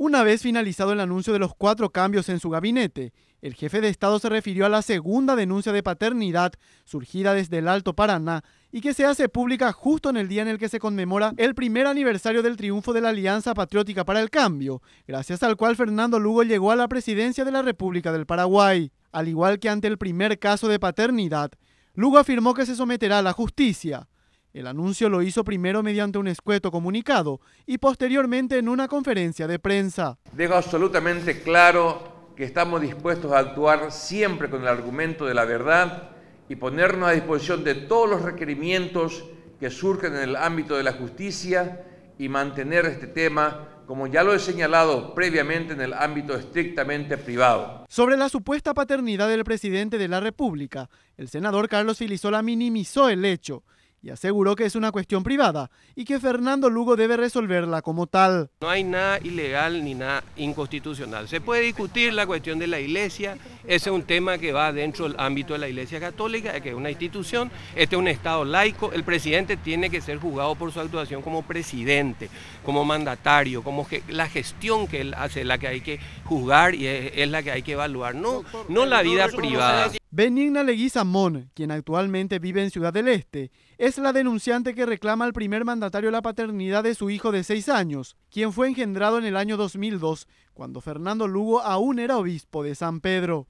Una vez finalizado el anuncio de los cuatro cambios en su gabinete, el jefe de Estado se refirió a la segunda denuncia de paternidad surgida desde el Alto Paraná y que se hace pública justo en el día en el que se conmemora el primer aniversario del triunfo de la Alianza Patriótica para el Cambio, gracias al cual Fernando Lugo llegó a la presidencia de la República del Paraguay. Al igual que ante el primer caso de paternidad, Lugo afirmó que se someterá a la justicia. El anuncio lo hizo primero mediante un escueto comunicado y posteriormente en una conferencia de prensa. Dejo absolutamente claro que estamos dispuestos a actuar siempre con el argumento de la verdad y ponernos a disposición de todos los requerimientos que surjan en el ámbito de la justicia y mantener este tema como ya lo he señalado previamente en el ámbito estrictamente privado. Sobre la supuesta paternidad del presidente de la República, el senador Carlos Filizola minimizó el hecho y aseguró que es una cuestión privada y que Fernando Lugo debe resolverla como tal. No hay nada ilegal ni nada inconstitucional. Se puede discutir la cuestión de la iglesia, ese es un tema que va dentro del ámbito de la Iglesia Católica, que es una institución, este es un Estado laico, el presidente tiene que ser juzgado por su actuación como presidente, como mandatario, como que la gestión que él hace, la que hay que juzgar y es, la que hay que evaluar, no, no la vida privada. Benigna Leguizamón, quien actualmente vive en Ciudad del Este, es la denunciante que reclama al primer mandatario la paternidad de su hijo de seis años, quien fue engendrado en el año 2002, cuando Fernando Lugo aún era obispo de San Pedro.